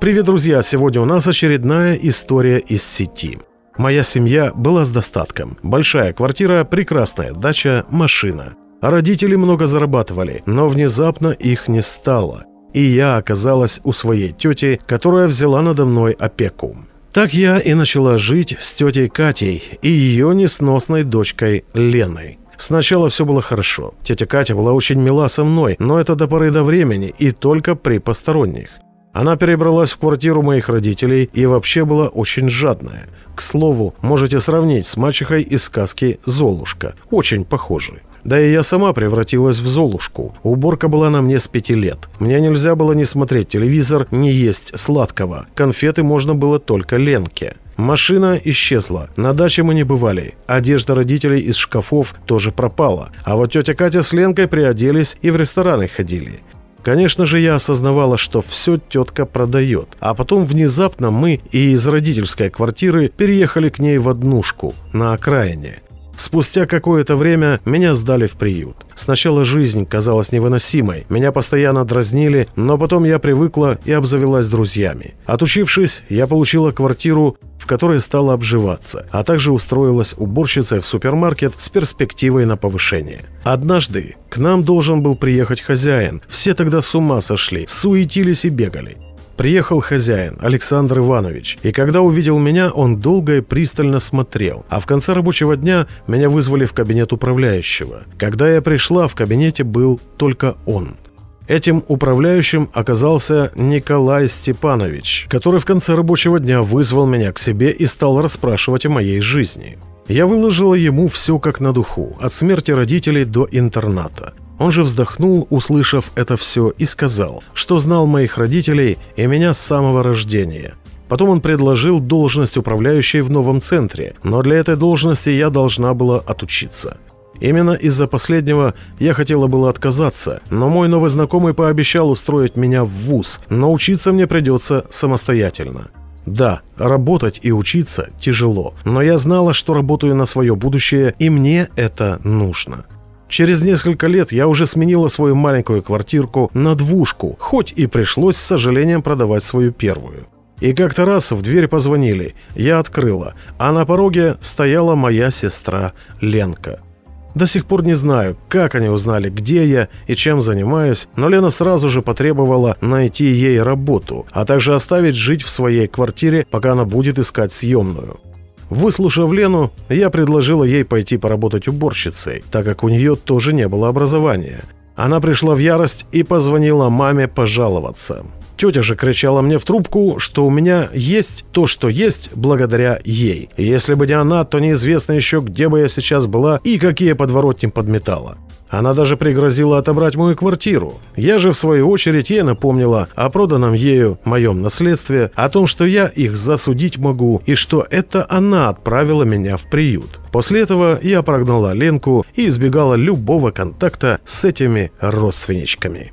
Привет, друзья! Сегодня у нас очередная история из сети. Моя семья была с достатком. Большая квартира, прекрасная дача, машина. Родители много зарабатывали, но внезапно их не стало. И я оказалась у своей тети, которая взяла надо мной опеку. Так я и начала жить с тетей Катей и ее несносной дочкой Леной. Сначала все было хорошо. Тетя Катя была очень мила со мной, но это до поры до времени и только при посторонних. Она перебралась в квартиру моих родителей и вообще была очень жадная. К слову, можете сравнить с мачехой из сказки «Золушка». Очень похожи. Да и я сама превратилась в Золушку. Уборка была на мне с пяти лет. Мне нельзя было ни смотреть телевизор, ни есть сладкого. Конфеты можно было только Ленке. Машина исчезла, на даче мы не бывали, одежда родителей из шкафов тоже пропала, а вот тетя Катя с Ленкой приоделись и в рестораны ходили. Конечно же, я осознавала, что все тетка продает. А потом внезапно мы и из родительской квартиры переехали к ней в однушку на окраине. Спустя какое-то время меня сдали в приют. Сначала жизнь казалась невыносимой, меня постоянно дразнили, но потом я привыкла и обзавелась друзьями. Отучившись, я получила квартиру, в которой стала обживаться, а также устроилась уборщицей в супермаркет с перспективой на повышение. Однажды к нам должен был приехать хозяин, все тогда с ума сошли, суетились и бегали. Приехал хозяин, Александр Иванович, и когда увидел меня, он долго и пристально смотрел, а в конце рабочего дня меня вызвали в кабинет управляющего. Когда я пришла, в кабинете был только он. Этим управляющим оказался Николай Степанович, который в конце рабочего дня вызвал меня к себе и стал расспрашивать о моей жизни. Я выложила ему все как на духу, от смерти родителей до интерната. Он же вздохнул, услышав это все, и сказал, что знал моих родителей и меня с самого рождения. Потом он предложил должность управляющей в новом центре, но для этой должности я должна была отучиться. Именно из-за последнего я хотела было отказаться, но мой новый знакомый пообещал устроить меня в ВУЗ, но учиться мне придется самостоятельно. Да, работать и учиться тяжело, но я знала, что работаю на свое будущее, и мне это нужно. Через несколько лет я уже сменила свою маленькую квартирку на двушку, хоть и пришлось с сожалением продавать свою первую. И как-то раз в дверь позвонили, я открыла, а на пороге стояла моя сестра Ленка. До сих пор не знаю, как они узнали, где я и чем занимаюсь, но Лена сразу же потребовала найти ей работу, а также оставить жить в своей квартире, пока она будет искать съемную. Выслушав Лену, я предложила ей пойти поработать уборщицей, так как у нее тоже не было образования. Она пришла в ярость и позвонила маме пожаловаться. Тетя же кричала мне в трубку, что у меня есть то, что есть благодаря ей. Если бы не она, то неизвестно еще, где бы я сейчас была и какие подворотни подметала. Она даже пригрозила отобрать мою квартиру. Я же, в свою очередь, ей напомнила о проданном ею моем наследстве, о том, что я их засудить могу и что это она отправила меня в приют. После этого я прогнала Ленку и избегала любого контакта с этими родственничками.